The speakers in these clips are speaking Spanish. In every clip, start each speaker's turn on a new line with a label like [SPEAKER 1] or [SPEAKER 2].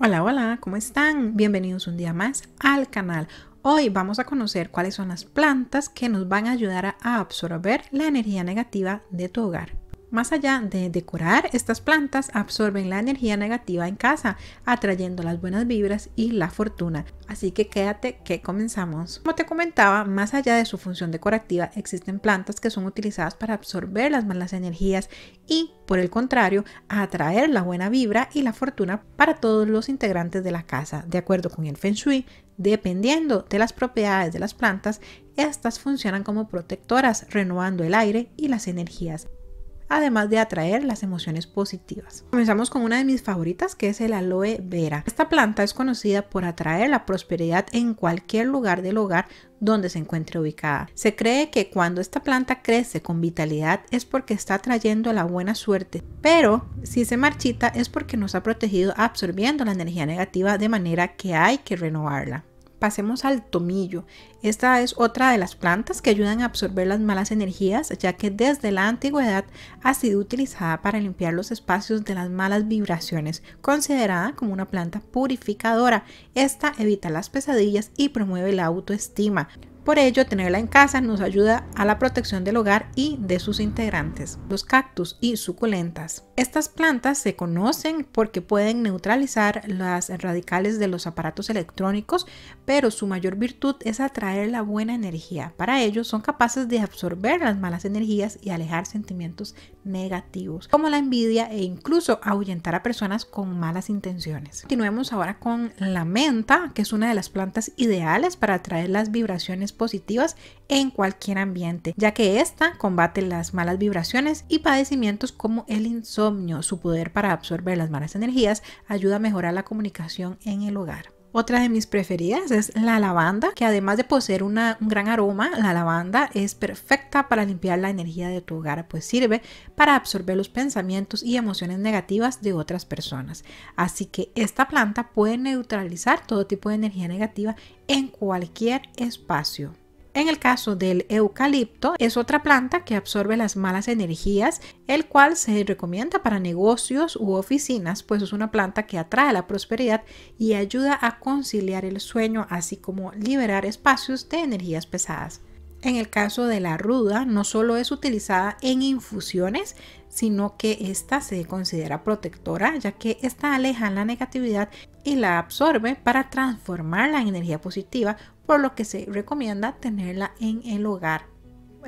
[SPEAKER 1] Hola, hola, ¿cómo están? Bienvenidos un día más al canal. Hoy vamos a conocer cuáles son las plantas que nos van a ayudar a absorber la energía negativa de tu hogar. Más allá de decorar, estas plantas absorben la energía negativa en casa, atrayendo las buenas vibras y la fortuna. Así que quédate que comenzamos. Como te comentaba, más allá de su función decorativa, existen plantas que son utilizadas para absorber las malas energías y, por el contrario, atraer la buena vibra y la fortuna para todos los integrantes de la casa. De acuerdo con el Feng Shui, dependiendo de las propiedades de las plantas, estas funcionan como protectoras, renovando el aire y las energías además de atraer las emociones positivas. Comenzamos con una de mis favoritas que es el aloe vera. Esta planta es conocida por atraer la prosperidad en cualquier lugar del hogar donde se encuentre ubicada. Se cree que cuando esta planta crece con vitalidad es porque está trayendo la buena suerte, pero si se marchita es porque nos ha protegido absorbiendo la energía negativa de manera que hay que renovarla. Pasemos al tomillo. Esta es otra de las plantas que ayudan a absorber las malas energías, ya que desde la antigüedad ha sido utilizada para limpiar los espacios de las malas vibraciones, considerada como una planta purificadora. Esta evita las pesadillas y promueve la autoestima. Por ello, tenerla en casa nos ayuda a la protección del hogar y de sus integrantes, los cactus y suculentas. Estas plantas se conocen porque pueden neutralizar las radicales de los aparatos electrónicos, pero su mayor virtud es atraer la buena energía. Para ello, son capaces de absorber las malas energías y alejar sentimientos negativos, como la envidia e incluso ahuyentar a personas con malas intenciones. Continuemos ahora con la menta, que es una de las plantas ideales para atraer las vibraciones positivas en cualquier ambiente, ya que esta combate las malas vibraciones y padecimientos como el insomnio. Su poder para absorber las malas energías ayuda a mejorar la comunicación en el hogar. Otra de mis preferidas es la lavanda, que además de poseer un gran aroma, la lavanda es perfecta para limpiar la energía de tu hogar, pues sirve para absorber los pensamientos y emociones negativas de otras personas. Así que esta planta puede neutralizar todo tipo de energía negativa en cualquier espacio. En el caso del eucalipto, es otra planta que absorbe las malas energías, el cual se recomienda para negocios u oficinas, pues es una planta que atrae la prosperidad y ayuda a conciliar el sueño, así como liberar espacios de energías pesadas. En el caso de la ruda, no solo es utilizada en infusiones, sino que esta se considera protectora, ya que esta aleja la negatividad y la absorbe para transformarla en energía positiva, por lo que se recomienda tenerla en el hogar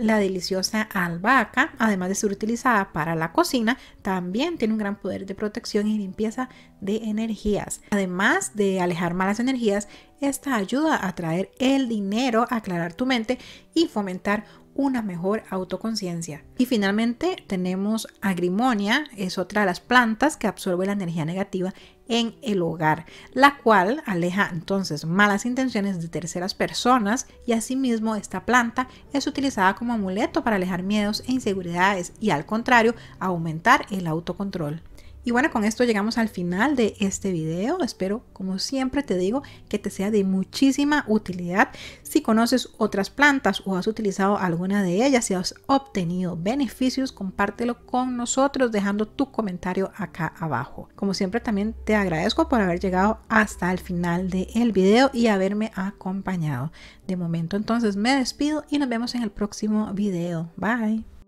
[SPEAKER 1] la deliciosa albahaca, además de ser utilizada para la cocina, también tiene un gran poder de protección y limpieza de energías. Además de alejar malas energías, esta ayuda a traer el dinero, aclarar tu mente y fomentar una mejor autoconciencia. Y finalmente tenemos agrimonia, es otra de las plantas que absorbe la energía negativa en el hogar, la cual aleja entonces malas intenciones de terceras personas y asimismo esta planta es utilizada como amuleto para alejar miedos e inseguridades y al contrario aumentar el autocontrol. Y bueno, con esto llegamos al final de este video. Espero, como siempre te digo, que te sea de muchísima utilidad. Si conoces otras plantas o has utilizado alguna de ellas, y has obtenido beneficios, compártelo con nosotros dejando tu comentario acá abajo. Como siempre, también te agradezco por haber llegado hasta el final del video y haberme acompañado. De momento, entonces me despido y nos vemos en el próximo video. Bye.